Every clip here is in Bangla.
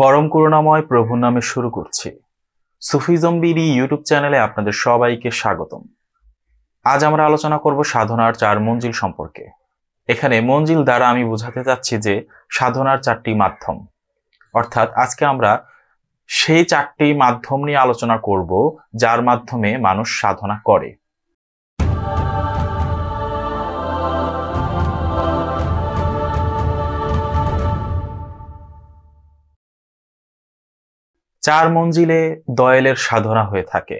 পরম করুণাময় প্রভুর নামে শুরু করছি সুফি ইউটিউব চ্যানেলে আপনাদের সবাইকে স্বাগতম আজ আমরা আলোচনা করব সাধনার চার মঞ্জিল সম্পর্কে এখানে মঞ্জিল দ্বারা আমি বোঝাতে চাচ্ছি যে সাধনার চারটি মাধ্যম অর্থাৎ আজকে আমরা সেই চারটি মাধ্যম নিয়ে আলোচনা করব যার মাধ্যমে মানুষ সাধনা করে চার মঞ্জিলে দয়ালের সাধনা হয়ে থাকে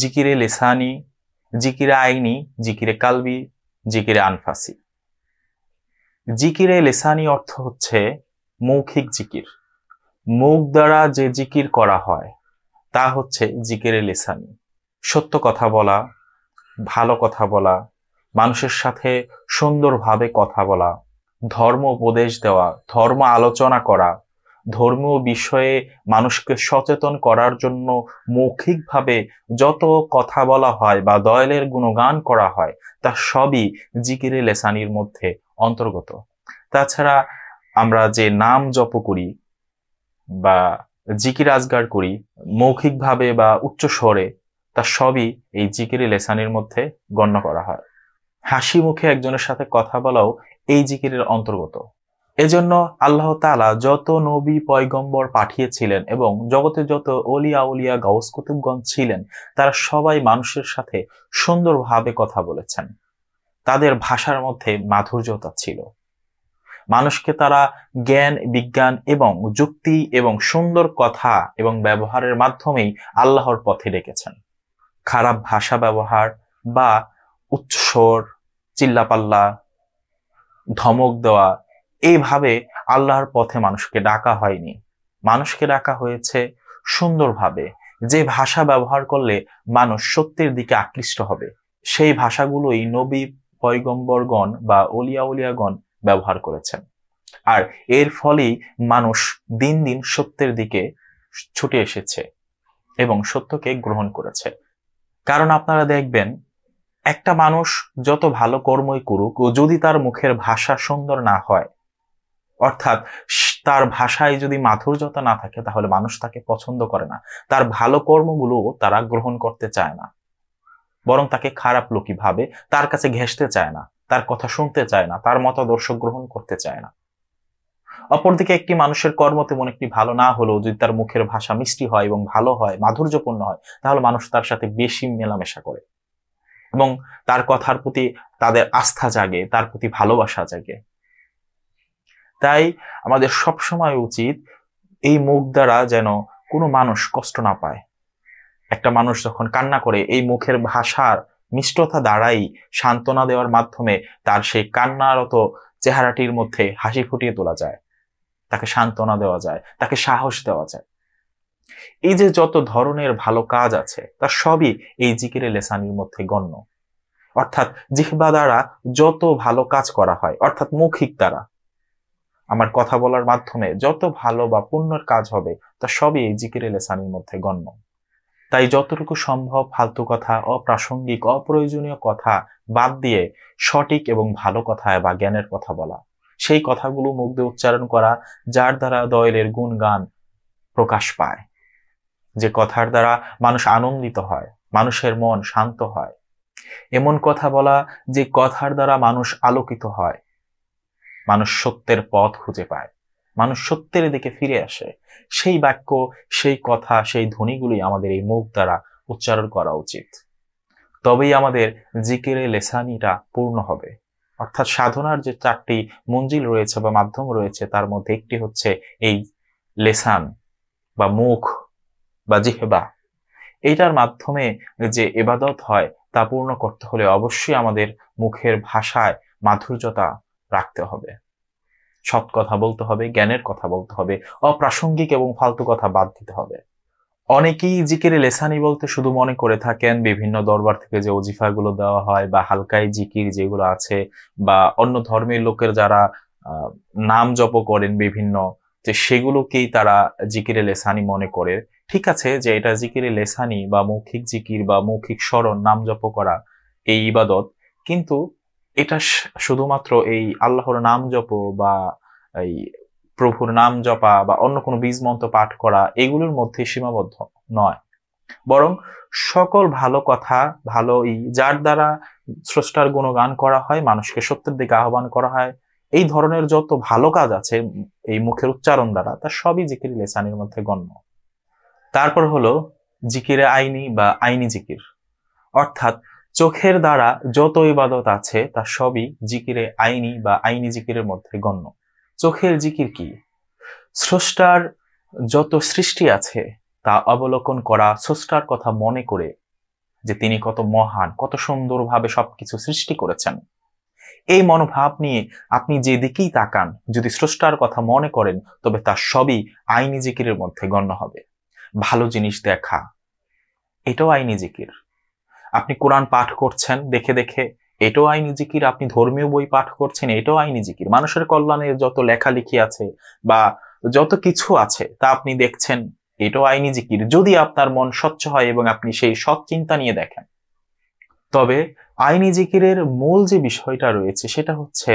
জিকিরে লেসানি জিকিরে আইনি জিকিরে কালবি জিকিরে আনফাসি জিকিরে লেসানি অর্থ হচ্ছে মৌখিক জিকির মুখ দ্বারা যে জিকির করা হয় তা হচ্ছে জিকিরে লেসানি সত্য কথা বলা ভালো কথা বলা মানুষের সাথে সুন্দরভাবে কথা বলা ধর্ম উপদেশ দেওয়া ধর্ম আলোচনা করা ধর্মীয় বিষয়ে মানুষকে সচেতন করার জন্য মৌখিকভাবে যত কথা বলা হয় বা দয়ালের গুণগান করা হয় তা সবই জিকিরে লেসানির মধ্যে অন্তর্গত তাছাড়া আমরা যে নাম জপ করি বা জিকির আজগার করি মৌখিকভাবে বা উচ্চ স্বরে তা সবই এই জিকিরি লেসানির মধ্যে গণ্য করা হয় হাসি মুখে একজনের সাথে কথা বলাও এই জিকিরের অন্তর্গত এজন্য আল্লাহ তালা যত নবী পয়গম্বর পাঠিয়েছিলেন এবং জগতে যত অলিয়া উলিয়া গাউস কুতুবগঞ্জ ছিলেন তারা সবাই মানুষের সাথে সুন্দরভাবে কথা বলেছেন তাদের ভাষার মধ্যে মাধুর্যতা ছিল মানুষকে তারা জ্ঞান বিজ্ঞান এবং যুক্তি এবং সুন্দর কথা এবং ব্যবহারের মাধ্যমেই আল্লাহর পথে ডেকেছেন খারাপ ভাষা ব্যবহার বা উৎসর চিল্লাপাল্লা ধমক দেওয়া এইভাবে আল্লাহর পথে মানুষকে ডাকা হয়নি মানুষকে ডাকা হয়েছে সুন্দরভাবে যে ভাষা ব্যবহার করলে মানুষ সত্যের দিকে আকৃষ্ট হবে সেই ভাষাগুলোই নবী পয়গম্বরগণ বা অলিয়া উলিয়াগণ ব্যবহার করেছেন আর এর ফলেই মানুষ দিন দিন সত্যের দিকে ছুটে এসেছে এবং সত্যকে গ্রহণ করেছে কারণ আপনারা দেখবেন একটা মানুষ যত ভালো কর্মই করুক ও যদি তার মুখের ভাষা সুন্দর না হয় অর্থাৎ তার ভাষায় যদি মাধুর্যতা না থাকে তাহলে মানুষ তাকে পছন্দ করে না তার ভালো কর্মগুলো তারা গ্রহণ করতে চায় না বরং তাকে খারাপ লোকই ভাবে তার কাছে ঘেঁষতে চায় না তার কথা শুনতে চায় না তার মতাদর্শ গ্রহণ করতে চায় না অপরদিকে একটি মানুষের কর্ম তেমন একটি ভালো না হলেও যদি তার মুখের ভাষা মিষ্টি হয় এবং ভালো হয় মাধুর্যপূর্ণ হয় তাহলে মানুষ তার সাথে বেশি মেলামেশা করে এবং তার কথার প্রতি তাদের আস্থা জাগে তার প্রতি ভালোবাসা জাগে তাই আমাদের সবসময় উচিত এই মুখ দ্বারা যেন কোনো মানুষ কষ্ট না পায় একটা মানুষ যখন কান্না করে এই মুখের ভাষার মিষ্টতা দ্বারাই সান্ত্বনা দেওয়ার মাধ্যমে তার সেই কান্নারত চেহারাটির মধ্যে হাসি ফুটিয়ে তোলা যায় তাকে সান্ত্বনা দেওয়া যায় তাকে সাহস দেওয়া যায় এই যে যত ধরনের ভালো কাজ আছে তা সবই এই জিকিরে লেসানির মধ্যে গণ্য অর্থাৎ জিহবা দ্বারা যত ভালো কাজ করা হয় অর্থাৎ মৌখিক দ্বারা আমার কথা বলার মাধ্যমে যত ভালো বা পুণ্যর কাজ হবে তা সবই এই জিকির লেসানির মধ্যে গণ্য তাই যতটুকু সম্ভব ফালতু কথা অপ্রাসঙ্গিক অপ্রয়োজনীয় কথা বাদ দিয়ে সঠিক এবং ভালো কথা বা জ্ঞানের কথা বলা সেই কথাগুলো মুখ দিয়ে উচ্চারণ করা যার দ্বারা দয়েলের গুণগান প্রকাশ পায় যে কথার দ্বারা মানুষ আনন্দিত হয় মানুষের মন শান্ত হয় এমন কথা বলা যে কথার দ্বারা মানুষ আলোকিত হয় মানুষ সত্যের পথ খুঁজে পায় মানুষ সত্যের দিকে ফিরে আসে সেই বাক্য সেই কথা সেই ধ্বনিগুলি আমাদের এই মুখ দ্বারা উচ্চারণ করা উচিত তবেই আমাদের জিকের লেসানিটা পূর্ণ হবে অর্থাৎ সাধনার যে চারটি মঞ্জিল রয়েছে বা মাধ্যম রয়েছে তার মধ্যে একটি হচ্ছে এই লেসান বা মুখ বা জিহেবা এইটার মাধ্যমে যে এবাদত হয় তা পূর্ণ করতে হলে অবশ্যই আমাদের মুখের ভাষায় মাধুর্যতা রাখতে হবে সৎ কথা বলতে হবে জ্ঞানের কথা বলতে হবে অপ্রাসঙ্গিক এবং ফালতু কথা বাদ দিতে হবে অনেকেই জিকিরে লেসানি বলতে শুধু মনে করে থাকেন বিভিন্ন দরবার থেকে যে অজিফাগুলো দেওয়া হয় বা হালকাই জিকির যেগুলো আছে বা অন্য ধর্মের লোকের যারা নাম জপ করেন বিভিন্ন যে সেগুলোকেই তারা জিকিরে লেসানি মনে করে ঠিক আছে যে এটা জিকিরে লেসানি বা মৌখিক জিকির বা মৌখিক স্মরণ নাম জপ করা এই ইবাদত কিন্তু এটা শুধুমাত্র এই আল্লাহর নাম জপ বা এই প্রভুর নাম জপা বা অন্য কোনো বীজ মন্ত্র পাঠ করা এগুলোর মধ্যে সীমাবদ্ধ নয় বরং সকল ভালো কথা ভালো এই যার দ্বারা স্রষ্টার গুণগান করা হয় মানুষকে সত্যের দিকে আহ্বান করা হয় এই ধরনের যত ভালো কাজ আছে এই মুখের উচ্চারণ দ্বারা তা সবই জিকির লেসানির মধ্যে গণ্য তারপর হলো জিকিরে আইনি বা আইনি জিকির অর্থাৎ চোখের দ্বারা যত ইবাদত আছে তা সবই জিকিরে আইনি বা আইনি জিকিরের মধ্যে গণ্য চোখের জিকির কি স্রষ্টার যত সৃষ্টি আছে তা অবলোকন করা স্রষ্টার কথা মনে করে যে তিনি কত মহান কত সুন্দরভাবে সবকিছু সৃষ্টি করেছেন এই মনোভাব নিয়ে আপনি যে দিকেই তাকান যদি স্রষ্টার কথা মনে করেন তবে তা সবই আইনি জিকিরের মধ্যে গণ্য হবে ভালো জিনিস দেখা এটাও আইনি জিকির আপনি কোরআন পাঠ করছেন দেখে দেখে এটাও আইনি জিকির আপনি ধর্মীয় বই পাঠ করছেন এটাও আইনি জিকির মানুষের কল্যাণে যত লেখালেখি আছে বা যত কিছু আছে তা আপনি দেখছেন এটাও আইনি জিকির যদি আপনার মন স্বচ্ছ হয় এবং আপনি সেই সৎ চিন্তা নিয়ে দেখেন তবে আইনি জিকিরের মূল যে বিষয়টা রয়েছে সেটা হচ্ছে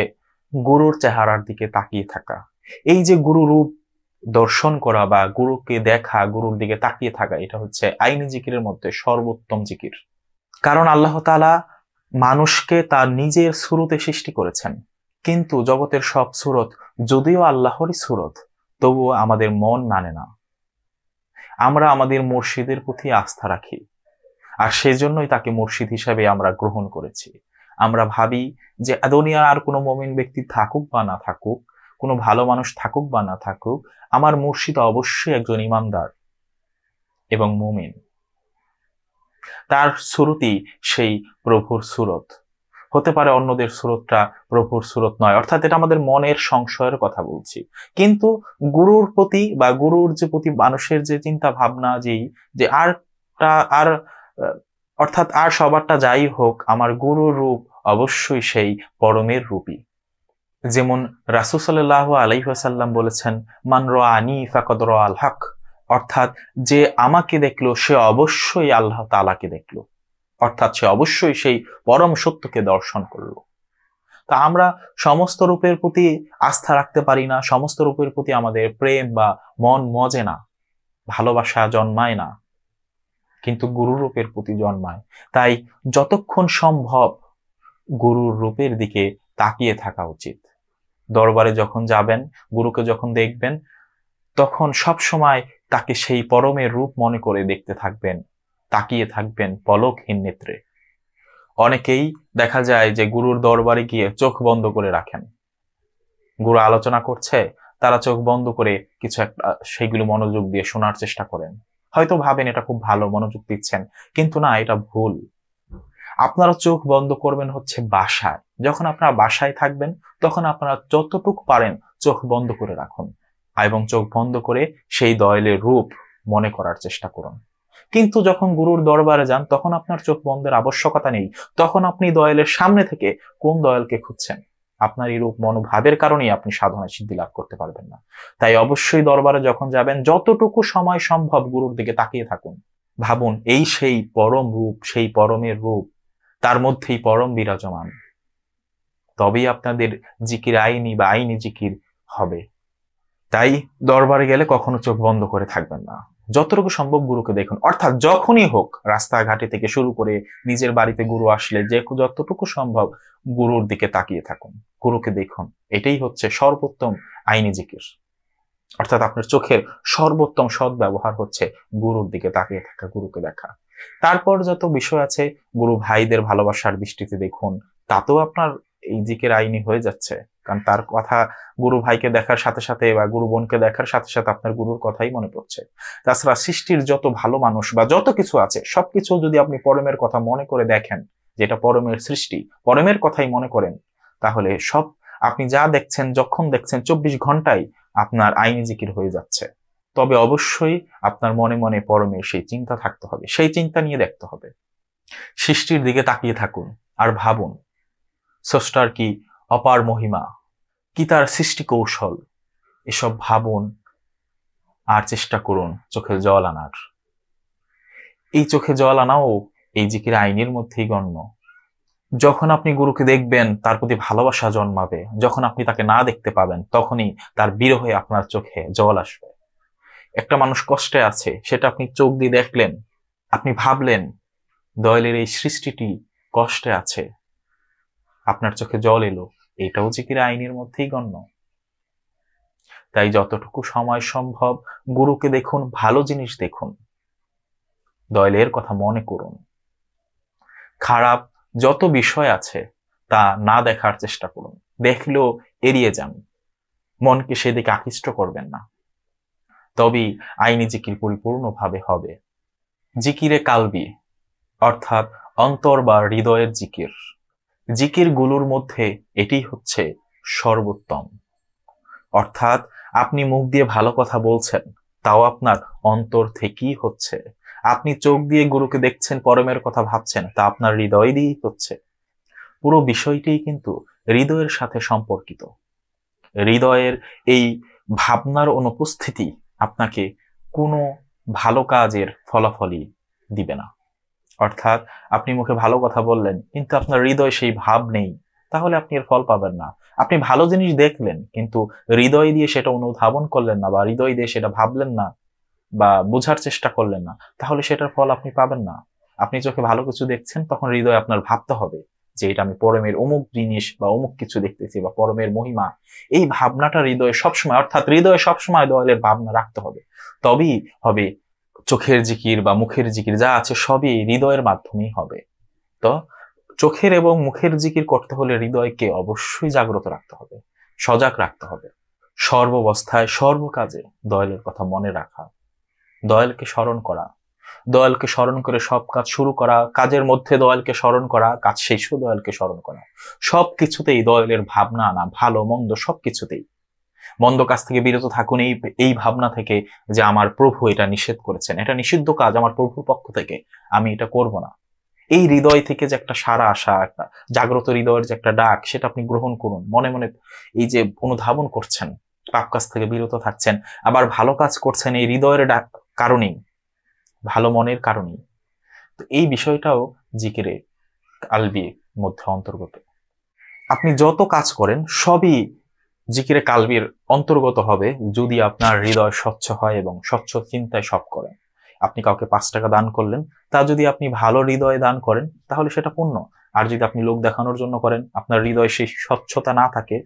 গুরুর চেহারার দিকে তাকিয়ে থাকা এই যে গুরু রূপ দর্শন করা বা গুরুকে দেখা গুরুর দিকে তাকিয়ে থাকা এটা হচ্ছে আইনি জিকিরের মধ্যে সর্বোত্তম জিকির কারণ আল্লাহ তালা মানুষকে তার নিজের সুরতে সৃষ্টি করেছেন কিন্তু জগতের সব সুরত যদিও আল্লাহরই সুরত তবুও আমাদের মন মানে না আমরা আমাদের মুর্শিদের প্রতি আস্থা রাখি আর সেজন্যই তাকে মুর্শিদ হিসাবে আমরা গ্রহণ করেছি আমরা ভাবি যে দুনিয়ার আর কোনো মমিন ব্যক্তি থাকুক বা না থাকুক কোনো ভালো মানুষ থাকুক বা না থাকুক আমার মুর্শিদ অবশ্যই একজন ইমানদার এবং মমিন তার সুরতি সেই প্রভুর সুরত হতে পারে অন্যদের সুরতটা প্রভুর সুরত নয় অর্থাৎ এটা আমাদের মনের সংশয়ের কথা বলছি কিন্তু গুরুর প্রতি বা গুরুর যে প্রতি মানুষের যে চিন্তা ভাবনা যেই যে আরটা আর অর্থাৎ আর সবারটা যাই হোক আমার গুরু রূপ অবশ্যই সেই পরমের রূপই যেমন রাসুসাল্লাহ আলাইহাসাল্লাম বলেছেন মান রানি ফাকদর আল হক অর্থাৎ যে আমাকে দেখলো সে অবশ্যই আল্লাহ তালাকে দেখলো অর্থাৎ সে অবশ্যই সেই পরম সত্যকে দর্শন করলো তা আমরা সমস্ত রূপের প্রতি আস্থা রাখতে পারি না সমস্ত রূপের প্রতি আমাদের প্রেম বা মন মজে না ভালোবাসা জন্মায় না কিন্তু গুরুর রূপের প্রতি জন্মায় তাই যতক্ষণ সম্ভব গুরুর রূপের দিকে তাকিয়ে থাকা উচিত দরবারে যখন যাবেন গুরুকে যখন দেখবেন তখন সব সময় তাকে সেই পরমের রূপ মনে করে দেখতে থাকবেন তাকিয়ে থাকবেন পলকহীন নেত্রে অনেকেই দেখা যায় যে গুরুর দরবারে গিয়ে চোখ বন্ধ করে রাখেন গুরু আলোচনা করছে তারা চোখ বন্ধ করে কিছু একটা সেইগুলো মনোযোগ দিয়ে শোনার চেষ্টা করেন হয়তো ভাবেন এটা খুব ভালো মনোযোগ দিচ্ছেন কিন্তু না এটা ভুল আপনারা চোখ বন্ধ করবেন হচ্ছে বাসায় যখন আপনারা বাসায় থাকবেন তখন আপনারা যতটুকু পারেন চোখ বন্ধ করে রাখুন এবং চোখ বন্ধ করে সেই দয়ালের রূপ মনে করার চেষ্টা করুন কিন্তু যখন গুরুর দরবারে যান তখন আপনার চোখ বন্ধের আবশ্যকতা নেই তখন আপনি দয়ালের সামনে থেকে কোন দয়ালকে খুঁজছেন আপনার রূপ মনোভাবের কারণেই আপনি সাধনায় সিদ্ধি লাভ করতে পারবেন না তাই অবশ্যই দরবারে যখন যাবেন যতটুকু সময় সম্ভব গুরুর দিকে তাকিয়ে থাকুন ভাবুন এই সেই পরম রূপ সেই পরমের রূপ তার মধ্যেই পরম বিরাজমান তবেই আপনাদের জিকির আইনি বা আইনি জিকির হবে তাই দরবারে গেলে কখনো চোখ বন্ধ করে থাকবেন না যতটুকু সম্ভব গুরুকে দেখুন অর্থাৎ যখনই হোক রাস্তাঘাটে থেকে শুরু করে নিজের বাড়িতে গুরু আসলে যে যতটুকু সম্ভব গুরুর দিকে তাকিয়ে থাকুন গুরুকে দেখুন এটাই হচ্ছে সর্বোত্তম আইনি জিকির অর্থাৎ আপনার চোখের সর্বোত্তম সৎ ব্যবহার হচ্ছে গুরুর দিকে তাকিয়ে থাকা গুরুকে দেখা তারপর যত বিষয় আছে গুরু ভাইদের ভালোবাসার দৃষ্টিতে দেখুন তাতেও আপনার এই জিকের আইনি হয়ে যাচ্ছে কারণ তার কথা গুরু ভাইকে দেখার সাথে সাথে বা গুরু বোনকে দেখার সাথে সাথে আপনার গুরুর কথাই মনে পড়ছে তাছাড়া সৃষ্টির যত ভালো মানুষ বা যত কিছু আছে সবকিছু যদি আপনি পরমের কথা মনে করে দেখেন যেটা পরমের সৃষ্টি পরমের কথাই মনে করেন তাহলে সব আপনি যা দেখছেন যখন দেখছেন চব্বিশ ঘন্টায় আপনার আইনি জিকির হয়ে যাচ্ছে তবে অবশ্যই আপনার মনে মনে পরমের সেই চিন্তা থাকতে হবে সেই চিন্তা নিয়ে দেখতে হবে সৃষ্টির দিকে তাকিয়ে থাকুন আর ভাবুন স্রষ্টার কি অপার মহিমা কি তার সৃষ্টি কৌশল এসব ভাবুন আর চেষ্টা করুন চোখে জল আনার এই চোখে জল আনাও এই জিকির আইনের মধ্যেই গণ্য যখন আপনি গুরুকে দেখবেন তার প্রতি ভালোবাসা জন্মাবে যখন আপনি তাকে না দেখতে পাবেন তখনই তার বিরহে আপনার চোখে জল আসবে একটা মানুষ কষ্টে আছে সেটা আপনি চোখ দিয়ে দেখলেন আপনি ভাবলেন দয়ালের এই সৃষ্টিটি কষ্টে আছে আপনার চোখে জল এলো এটাও জিকির আইনের মধ্যেই গণ্য তাই যতটুকু সময় সম্ভব গুরুকে দেখুন ভালো জিনিস দেখুন দয়লের কথা মনে করুন খারাপ যত বিষয় আছে তা না দেখার চেষ্টা করুন দেখলেও এড়িয়ে যান মনকে সেদিকে আকৃষ্ট করবেন না তবেই আইনি জিকির পরিপূর্ণভাবে হবে জিকিরে কালবি অর্থাৎ অন্তর বা হৃদয়ের জিকির জিকিরগুলোর মধ্যে এটি হচ্ছে সর্বোত্তম অর্থাৎ আপনি মুখ দিয়ে ভালো কথা বলছেন তাও আপনার অন্তর থেকেই হচ্ছে আপনি চোখ দিয়ে গুরুকে দেখছেন পরমের কথা ভাবছেন তা আপনার হৃদয় দিয়েই হচ্ছে পুরো বিষয়টি কিন্তু হৃদয়ের সাথে সম্পর্কিত হৃদয়ের এই ভাবনার অনুপস্থিতি আপনাকে কোনো ভালো কাজের ফলাফলই দিবে না অর্থাৎ আপনি মুখে ভালো কথা বললেন কিন্তু আপনার হৃদয় সেই ভাব নেই তাহলে আপনি এর ফল পাবেন না আপনি ভালো জিনিস দেখলেন কিন্তু হৃদয় দিয়ে সেটা অনুধাবন করলেন না বা হৃদয় দিয়ে সেটা ভাবলেন না বা বোঝার চেষ্টা করলেন না তাহলে সেটার ফল আপনি পাবেন না আপনি চোখে ভালো কিছু দেখছেন তখন হৃদয় আপনার ভাবতে হবে যে এটা আমি পরমের অমুক জিনিস বা অমুক কিছু দেখতেছি বা পরমের মহিমা এই ভাবনাটা হৃদয়ে সবসময় অর্থাৎ হৃদয়ে সবসময় দয়ালের ভাবনা রাখতে হবে তবেই হবে চোখের জিকির বা মুখের জিকির যা আছে সবই হৃদয়ের মাধ্যমেই হবে তো চোখের এবং মুখের জিকির করতে হলে হৃদয়কে অবশ্যই জাগ্রত রাখতে হবে সজাগ রাখতে হবে সর্ববস্থায় সর্বকাজে দয়ালের কথা মনে রাখা দয়ালকে স্মরণ করা দয়ালকে স্মরণ করে সব কাজ শুরু করা কাজের মধ্যে দয়ালকে স্মরণ করা কাজ শেষেও দয়ালকে স্মরণ করা সব কিছুতেই দয়ালের ভাবনা আনা ভালো মন্দ সব কিছুতেই মন্দ কাজ থেকে বিরত থাকুন এই এই ভাবনা থেকে যে আমার প্রভু এটা নিষেধ করেছেন এটা নিষিদ্ধ কাজ আমার প্রভুর পক্ষ থেকে আমি এটা করব না এই হৃদয় থেকে যে একটা সারা আশা একটা জাগ্রত হৃদয়ের যে একটা ডাক সেটা আপনি গ্রহণ করুন মনে মনে এই যে অনুধাবন করছেন পাপ কাজ থেকে বিরত থাকছেন আবার ভালো কাজ করছেন এই হৃদয়ের ডাক কারণেই ভালো মনের কারণেই তো এই বিষয়টাও জিকিরে আলবি মধ্যে অন্তর্গত আপনি যত কাজ করেন সবই জিকিরে কালবির অন্তর্গত হবে যদি আপনার হৃদয় স্বচ্ছ হয় এবং স্বচ্ছ চিন্তায় সব করেন আপনি কাউকে পাঁচ টাকা দান করলেন তা যদি আপনি ভালো হৃদয়ে দান করেন তাহলে সেটা পূর্ণ আর যদি আপনি লোক দেখানোর জন্য করেন আপনার হৃদয় সেই স্বচ্ছতা না থাকে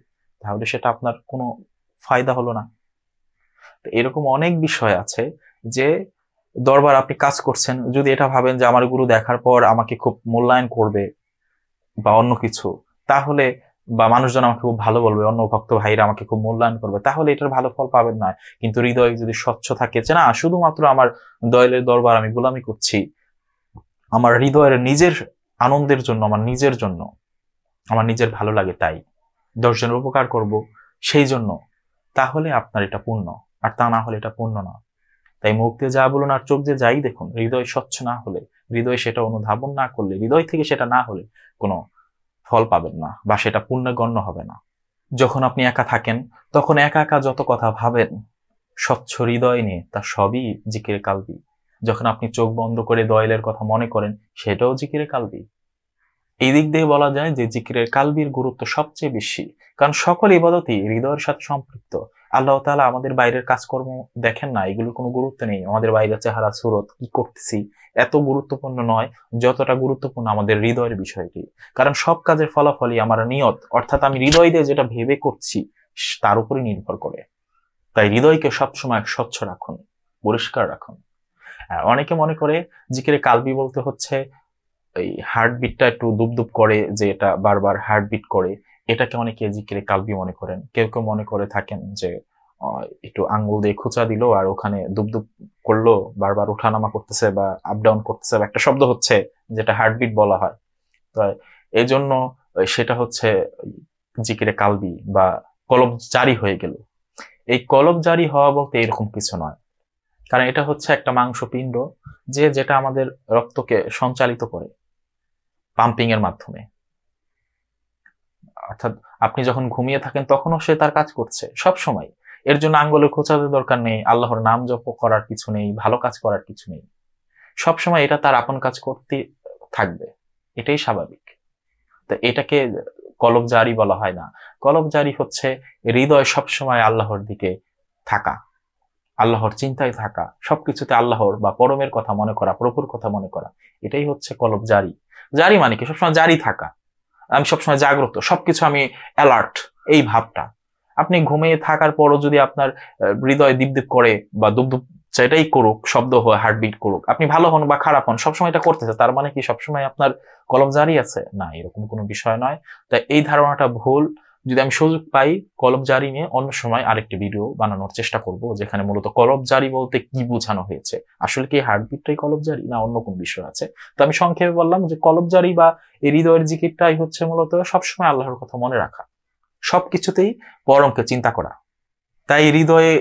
তাহলে সেটা আপনার কোনো ফায়দা হলো না তো এরকম অনেক বিষয় আছে যে দরবার আপনি কাজ করছেন যদি এটা ভাবেন যে আমার গুরু দেখার পর আমাকে খুব মূল্যায়ন করবে বা অন্য কিছু তাহলে বা মানুষজন আমাকে খুব ভালো বলবে অন্য ভক্ত ভাইরা আমাকে খুব মূল্যায়ন করবে তাহলে এটার ভালো ফল পাবেন না কিন্তু হৃদয় যদি স্বচ্ছ থাকে যে না শুধুমাত্র আমার দয়ালের দরবার আমি গোলামি করছি আমার হৃদয়ের নিজের আনন্দের জন্য আমার নিজের জন্য আমার নিজের ভালো লাগে তাই দশজনের উপকার করব সেই জন্য তাহলে আপনার এটা পূর্ণ আর তা না হলে এটা পূর্ণ না তাই মুখ দিয়ে যা বলুন আর চোখ দিয়ে যাই দেখুন হৃদয় স্বচ্ছ না হলে হৃদয় সেটা অনুধাবন না করলে হৃদয় থেকে সেটা না হলে কোনো ফল পাবেন না বা সেটা পুণ্যগণ্য হবে না যখন আপনি একা থাকেন তখন একা একা যত কথা ভাবেন স্বচ্ছ হৃদয় নিয়ে তা সবই জিকিরে কালবি যখন আপনি চোখ বন্ধ করে দয়েলের কথা মনে করেন সেটাও জিকিরে কালবি এই দিক দিয়ে বলা যায় যে জিকিরের কালবির গুরুত্ব সবচেয়ে বেশি কারণ সকল ইবাদতই হৃদয়ের সাথে সম্পৃক্ত আল্লাহ তালা আমাদের বাইরের কাজকর্ম দেখেন না এগুলোর কোনো গুরুত্ব নেই আমাদের বাইরের চেহারা সুরত কি করতেছি এত গুরুত্বপূর্ণ নয় যতটা গুরুত্বপূর্ণ আমাদের হৃদয়ের বিষয়টি কারণ সব কাজের ফলাফলই আমার নিয়ত অর্থাৎ আমি হৃদয় দিয়ে যেটা ভেবে করছি তার উপরে নির্ভর করে তাই হৃদয়কে সবসময় স্বচ্ছ রাখুন পরিষ্কার রাখুন অনেকে মনে করে জিকিরে কালবি বলতে হচ্ছে এই হার্টবিটটা একটু দুপদুপ করে যে এটা বারবার হার্টবিট করে এটাকে অনেকে জিকিরে কালবি মনে করেন কেউ কেউ মনে করে থাকেন যে একটু আঙ্গুল দিয়ে খোঁচা দিল আর ওখানে দুপ করলো বারবার উঠানামা করতেছে বা আপ ডাউন করতেছে বা একটা শব্দ হচ্ছে যেটা হার্টবিট বলা হয় তো এই জন্য সেটা হচ্ছে জিকিরে কালবি বা কলব জারি হয়ে গেল এই কলব জারি হওয়া বলতে এরকম কিছু নয় কারণ এটা হচ্ছে একটা মাংসপিণ্ড যে যেটা আমাদের রক্তকে সঞ্চালিত করে পাম্পিং এর মাধ্যমে অর্থাৎ আপনি যখন ঘুমিয়ে থাকেন তখনও সে তার কাজ করছে সব সময় এর জন্য আঙ্গলের খোঁচাতে দরকার নেই আল্লাহর নাম জপ করার কিছু নেই ভালো কাজ করার কিছু নেই সব সময় এটা তার আপন কাজ করতে থাকবে এটাই স্বাভাবিক তো এটাকে কলব জারি বলা হয় না কলব জারি হচ্ছে হৃদয় সবসময় আল্লাহর দিকে থাকা আল্লাহর চিন্তায় থাকা সবকিছুতে আল্লাহর বা পরমের কথা মনে করা প্রভুর কথা মনে করা এটাই হচ্ছে কলব জারি জারি মানে কি সবসময় জারি থাকা আমি সবসময় জাগ্রত সবকিছু আমি অ্যালার্ট এই ভাবটা আপনি ঘুমিয়ে থাকার পরও যদি আপনার হৃদয় দীপদীপ করে বা দুপদুপ সেটাই করুক শব্দ হয় হার্টবিট করুক আপনি ভালো হন বা খারাপ হন সবসময় এটা করতেছে তার মানে কি সবসময় আপনার কলম জারি আছে না এরকম কোনো বিষয় নয় তাই এই ধারণাটা ভুল যদি আমি সুযোগ পাই কলব জারি নিয়ে অন্য সময় আরেকটি ভিডিও বানানোর চেষ্টা করব যেখানে মূলত কলব জারি বলতে কি বোঝানো হয়েছে আসলে কি হার্টবিটটাই কলব জারি না অন্য কোন বিষয় আছে তো আমি সংক্ষেপে বললাম যে কলব জারি বা হৃদয়ের জিকিরটাই হচ্ছে মূলত সবসময় আল্লাহর কথা মনে রাখা সব কিছুতেই পরমকে চিন্তা করা তাই হৃদয়ে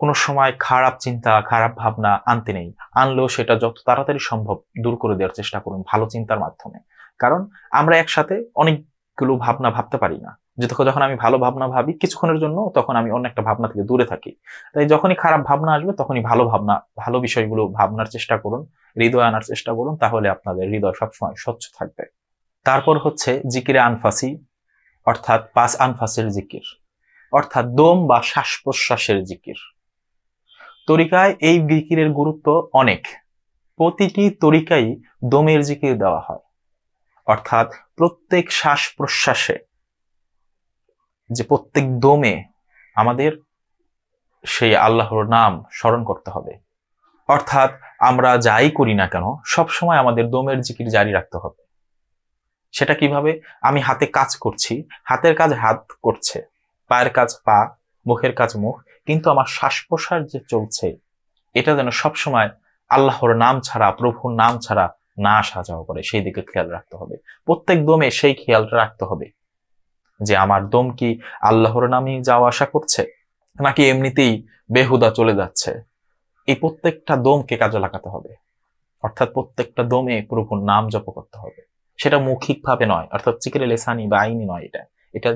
কোনো সময় খারাপ চিন্তা খারাপ ভাবনা আনতে নেই আনলেও সেটা যত তাড়াতাড়ি সম্ভব দূর করে দেওয়ার চেষ্টা করুন ভালো চিন্তার মাধ্যমে কারণ আমরা একসাথে অনেকগুলো ভাবনা ভাবতে পারি না যে যখন আমি ভালো ভাবনা ভাবি কিছুক্ষণের জন্য তখন আমি অন্য একটা ভাবনা থেকে দূরে থাকি তাই যখনই খারাপ ভাবনা আসবে তখনই ভালো ভাবনা ভালো বিষয়গুলো ভাবনার চেষ্টা করুন হৃদয় আনার চেষ্টা করুন তাহলে আপনাদের হৃদয় সবসময় স্বচ্ছ থাকবে তারপর হচ্ছে জিকিরে আনফাসি অর্থাৎ পাঁচ আনফাসের জিকির অর্থাৎ দম বা শ্বাস প্রশ্বাসের জিকির তরিকায় এই জিকিরের গুরুত্ব অনেক প্রতিটি তরিকাই দমের জিকির দেওয়া হয় অর্থাৎ প্রত্যেক শ্বাস প্রশ্বাসে যে প্রত্যেক দমে আমাদের সেই আল্লাহর নাম স্মরণ করতে হবে অর্থাৎ আমরা যাই করি না কেন সব সময় আমাদের দমের জিকির জারি রাখতে হবে সেটা কিভাবে আমি হাতে কাজ করছি হাতের কাজ হাত করছে পায়ের কাজ পা মুখের কাজ মুখ কিন্তু আমার শ্বাস প্রশ্বাস যে চলছে এটা যেন সবসময় আল্লাহর নাম ছাড়া প্রভুর নাম ছাড়া না আসা যাওয়া করে সেই দিকে খেয়াল রাখতে হবে প্রত্যেক দমে সেই খেয়ালটা রাখতে হবে যে আমার দম কি আল্লাহর নামে যাওয়া আশা করছে নাকি এমনিতেই বেহুদা চলে যাচ্ছে এই প্রত্যেকটা দমকে কাজে লাগাতে হবে অর্থাৎ প্রত্যেকটা দমে প্রভুর নাম জপ করতে হবে সেটা মৌখিকভাবে নয় অর্থাৎ জিকিরে লেসানি বা আইনি নয় এটা এটা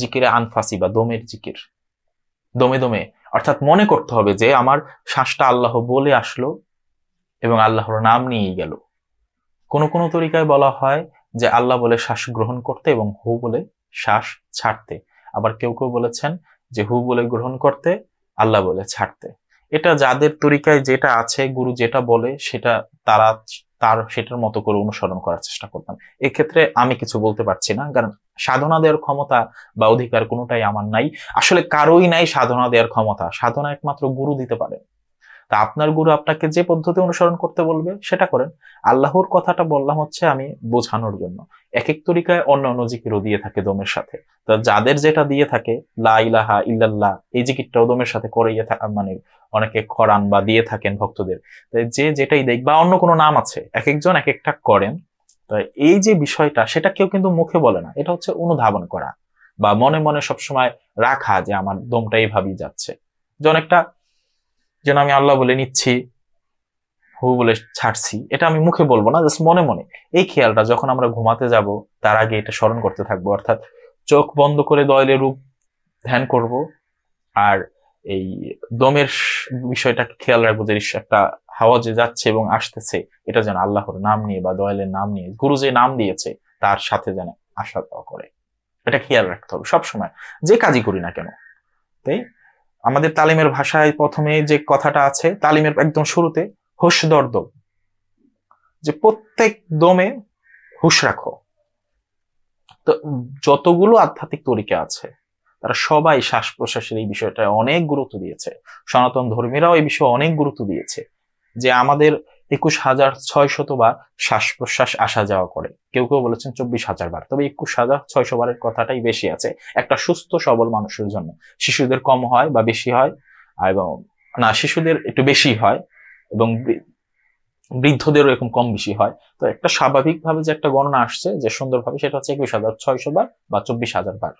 জিকিরে আনফাসি বা দমের জিকির দমে দমে অর্থাৎ মনে করতে হবে যে আমার শ্বাসটা আল্লাহ বলে আসলো এবং আল্লাহর নাম নিয়ে গেল কোনো কোনো তরিকায় বলা হয় যে আল্লাহ বলে শ্বাস গ্রহণ করতে এবং হো বলে শ্বাস ছাড়তে আবার কেউ কেউ বলেছেন যে হু বলে গ্রহণ করতে আল্লাহ বলে ছাড়তে এটা যাদের তরিকায় যেটা আছে গুরু যেটা বলে সেটা তারা তার সেটার মতো করে অনুসরণ করার চেষ্টা করতাম এক্ষেত্রে আমি কিছু বলতে পারছি না কারণ সাধনা দেওয়ার ক্ষমতা বা অধিকার কোনোটাই আমার নাই আসলে কারোই নাই সাধনা দেওয়ার ক্ষমতা সাধনা একমাত্র গুরু দিতে পারে তা আপনার গুরু আপনাকে যে পদ্ধতি অনুসরণ করতে বলবে সেটা করেন আল্লাহর কথাটা বললাম হচ্ছে আমি বোঝানোর জন্য এক এক তরিকায় অন্য অন্য জিকিরও দিয়ে থাকে দমের সাথে তো যাদের যেটা দিয়ে থাকে লাইলাহা ইলাহা ইল্লাল্লাহ এই জিকিরটাও দমের সাথে করাইয়া মানে অনেকে করান বা দিয়ে থাকেন ভক্তদের যে যেটাই দেখ বা অন্য কোনো নাম আছে এক একজন এক একটা করেন তো এই যে বিষয়টা সেটা কেউ কিন্তু মুখে বলে না এটা হচ্ছে অনুধাবন করা বা মনে মনে সবসময় রাখা যে আমার দমটা এইভাবেই যাচ্ছে যে অনেকটা যেন আমি আল্লাহ বলে নিচ্ছি হু বলে ছাড়ছি এটা আমি মুখে বলবো না জাস্ট মনে মনে এই খেয়ালটা যখন আমরা ঘুমাতে যাব তার আগে এটা স্মরণ করতে থাকবো অর্থাৎ চোখ বন্ধ করে দয়লে রূপ ধ্যান করব আর এই দমের বিষয়টাকে খেয়াল রাখবো যে একটা হাওয়া যে যাচ্ছে এবং আসতেছে এটা যেন আল্লাহর নাম নিয়ে বা দয়ালের নাম নিয়ে গুরু যে নাম দিয়েছে তার সাথে যেন আসা দেওয়া করে এটা খেয়াল রাখতে হবে সবসময় যে কাজই করি না কেন তাই আমাদের তালিমের ভাষায় প্রথমে যে কথাটা আছে তালিমের একদম শুরুতে হুশদর দম যে প্রত্যেক দমে হুশ রাখো তো যতগুলো আধ্যাত্মিক তরিকা আছে তারা সবাই শ্বাস প্রশ্বাসের এই বিষয়টা অনেক গুরুত্ব দিয়েছে সনাতন ধর্মীরাও এই বিষয়ে অনেক গুরুত্ব দিয়েছে যে আমাদের একুশ হাজার ছয় বার শ্বাস প্রশ্বাস আসা যাওয়া করে কেউ কেউ বলেছেন চব্বিশ হাজার বার তবে একুশ হাজার ছয়শো বারের কথাটাই বেশি আছে একটা সুস্থ সবল মানুষের জন্য শিশুদের কম হয় বা বেশি হয় এবং না শিশুদের একটু বেশি হয় এবং বৃদ্ধদেরও এরকম কম বেশি হয় তো একটা স্বাভাবিকভাবে যে একটা গণনা আসছে যে সুন্দরভাবে সেটা হচ্ছে একুশ হাজার ছয়শো বার বা চব্বিশ হাজার বার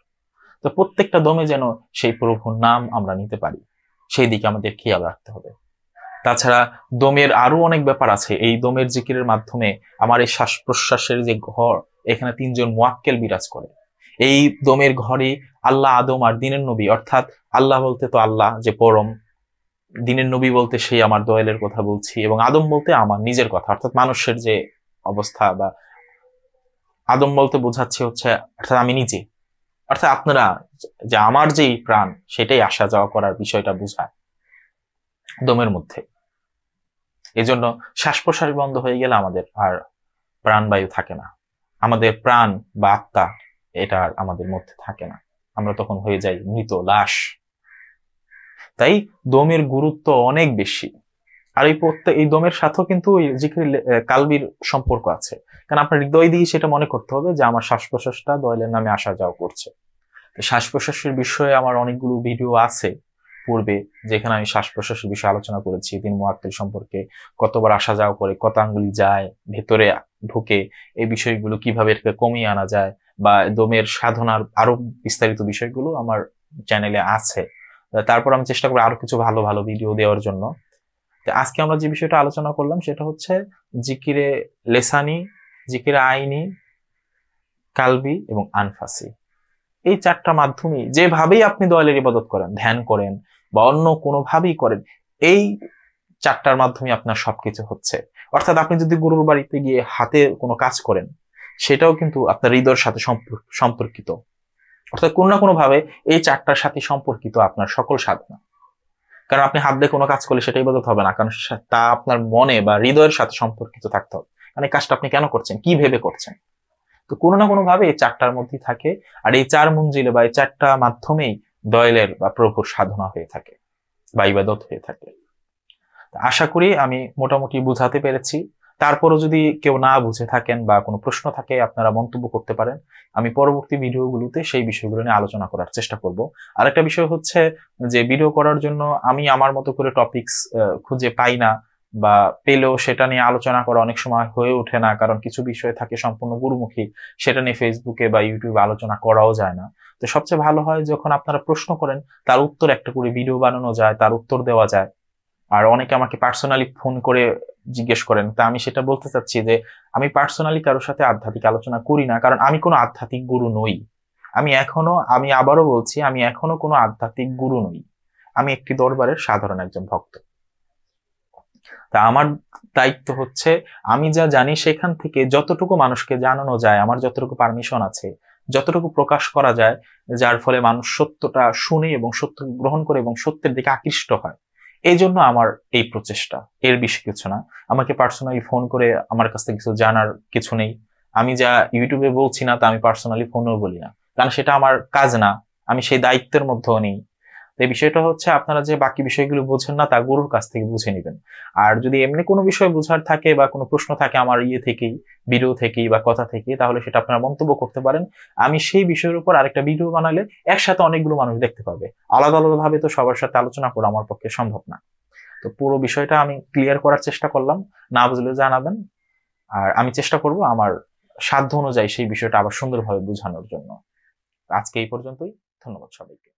তো প্রত্যেকটা দমে যেন সেই প্রভুর নাম আমরা নিতে পারি সেই দিকে আমাদের খেয়াল রাখতে হবে তাছাড়া দমের আরো অনেক ব্যাপার আছে এই দমের জিকিরের মাধ্যমে আমার এই শ্বাস প্রশ্বাসের যে ঘর এখানে তিনজন মোয়াক্কেল বিরাজ করে এই দমের ঘরে আল্লাহ আদম আর দিনের নবী অর্থাৎ আল্লাহ বলতে তো আল্লাহ যে পরম দিনের নবী বলতে সেই আমার দোয়েলের কথা বলছি এবং আদম বলতে আমার নিজের কথা অর্থাৎ মানুষের যে অবস্থা বা আদম বলতে বোঝাচ্ছে হচ্ছে অর্থাৎ আমি নিজে অর্থাৎ আপনারা যে আমার যেই প্রাণ সেটাই আসা যাওয়া করার বিষয়টা বোঝায় দমের মধ্যে এজন্য শ্বাস প্রশ্বাস বন্ধ হয়ে গেলে আমাদের আর প্রাণবায়ু থাকে না আমাদের প্রাণ বা আত্মা এটা আর আমাদের মধ্যে থাকে না আমরা তখন হয়ে যাই মৃত লাশ তাই দমের গুরুত্ব অনেক বেশি আর এই প্রত্যেক এই দমের সাথেও কিন্তু জিকির কালবির সম্পর্ক আছে কারণ আপনার হৃদয় দিয়ে সেটা মনে করতে হবে যে আমার শ্বাস প্রশ্বাসটা দয়ালের নামে আসা যাওয়া করছে শ্বাস প্রশ্বাসের বিষয়ে আমার অনেকগুলো ভিডিও আছে পূর্বে যেখানে আমি শ্বাস প্রশ্বাসের বিষয়ে আলোচনা করেছি তিন মোয়াক্কেল সম্পর্কে কতবার আসা যাওয়া করে কত আঙ্গুলি যায় ভেতরে ঢুকে এই বিষয়গুলো কিভাবে এটাকে কমিয়ে আনা যায় বা দমের সাধনার আরো বিস্তারিত বিষয়গুলো আমার চ্যানেলে আছে তারপর আমি চেষ্টা করি আরো কিছু ভালো ভালো ভিডিও দেওয়ার জন্য আজকে আমরা যে বিষয়টা আলোচনা করলাম সেটা হচ্ছে জিকিরে লেসানি জিকিরে আইনি কালবি এবং আনফাসি এই চারটা মাধ্যমে যেভাবেই আপনি দয়ালের ইবাদত করেন ধ্যান করেন বা অন্য কোনোভাবেই করেন এই চারটার মাধ্যমে আপনার সবকিছু হচ্ছে অর্থাৎ আপনি যদি গুরুর বাড়িতে গিয়ে হাতে কোনো কাজ করেন সেটাও কিন্তু আপনার হৃদয়ের সাথে সম্পর্কিত অর্থাৎ কোনো না কোনোভাবে এই চারটার সাথে সম্পর্কিত আপনার সকল সাধনা কারণ আপনি হাত দিয়ে কোনো কাজ করলে সেটাই ইবাদত হবে না কারণ তা আপনার মনে বা হৃদয়ের সাথে সম্পর্কিত থাকতে হবে মানে কাজটা আপনি কেন করছেন কি ভেবে করছেন তো কোনো না কোনোভাবে এই চারটার মধ্যেই থাকে আর এই চার মঞ্জিলে বা এই চারটা মাধ্যমেই দয়লের বা প্রভুর সাধনা হয়ে থাকে বা ইবাদত হয়ে থাকে আশা করি আমি মোটামুটি বুঝাতে পেরেছি তারপরও যদি কেউ না বুঝে থাকেন বা কোনো প্রশ্ন থাকে আপনারা মন্তব্য করতে পারেন আমি পরবর্তী ভিডিওগুলোতে সেই বিষয়গুলো নিয়ে আলোচনা করার চেষ্টা করব আরেকটা বিষয় হচ্ছে যে ভিডিও করার জন্য আমি আমার মতো করে টপিকস খুঁজে পাই না বা পেলেও সেটা নিয়ে আলোচনা করা অনেক সময় হয়ে ওঠে না কারণ কিছু বিষয় থাকে সম্পূর্ণ গুরুমুখী সেটা নিয়ে ফেসবুকে বা ইউটিউবে আলোচনা করাও যায় না তো সবচেয়ে ভালো হয় যখন আপনারা প্রশ্ন করেন তার উত্তর একটা করে ভিডিও বানানো যায় তার উত্তর দেওয়া যায় আর অনেকে আমাকে পার্সোনালি ফোন করে জিজ্ঞেস করেন তা আমি সেটা বলতে চাচ্ছি যে আমি পার্সোনালি কারোর সাথে আধ্যাত্মিক আলোচনা করি না কারণ আমি কোনো আধ্যাত্মিক গুরু নই আমি এখনো আমি আবারও বলছি আমি এখনো কোনো আধ্যাত্মিক গুরু নই আমি একটি দরবারের সাধারণ একজন ভক্ত তা আমার দায়িত্ব হচ্ছে আমি যা জানি সেখান থেকে যতটুকু মানুষকে জানানো যায় আমার যতটুকু পারমিশন আছে যতটুকু প্রকাশ করা যায় যার ফলে মানুষ সত্যটা শুনে এবং সত্য গ্রহণ করে এবং সত্যের দিকে আকৃষ্ট হয় এই জন্য আমার এই প্রচেষ্টা এর বেশি কিছু না আমাকে পার্সোনালি ফোন করে আমার কাছ থেকে কিছু জানার কিছু নেই আমি যা ইউটিউবে বলছি না তা আমি পার্সোনালি ফোনও বলি না কারণ সেটা আমার কাজ না আমি সেই দায়িত্বের মধ্যেও নেই এই বিষয়টা হচ্ছে আপনারা যে বাকি বিষয়গুলো বোঝেন না তা গুরুর কাছ থেকে বুঝে নেবেন আর যদি এমনি কোনো বিষয় বোঝার থাকে বা কোনো প্রশ্ন থাকে আমার ইয়ে থেকেই ভিডিও থেকেই বা কথা থেকে তাহলে সেটা আপনারা মন্তব্য করতে পারেন আমি সেই বিষয়ের উপর আরেকটা ভিডিও বানালে একসাথে অনেকগুলো মানুষ দেখতে পাবে আলাদা আলাদাভাবে তো সবার সাথে আলোচনা করা আমার পক্ষে সম্ভব না তো পুরো বিষয়টা আমি ক্লিয়ার করার চেষ্টা করলাম না বুঝলে জানাবেন আর আমি চেষ্টা করব আমার সাধ্য অনুযায়ী সেই বিষয়টা আবার সুন্দরভাবে বোঝানোর জন্য আজকে এই পর্যন্তই ধন্যবাদ সবাইকে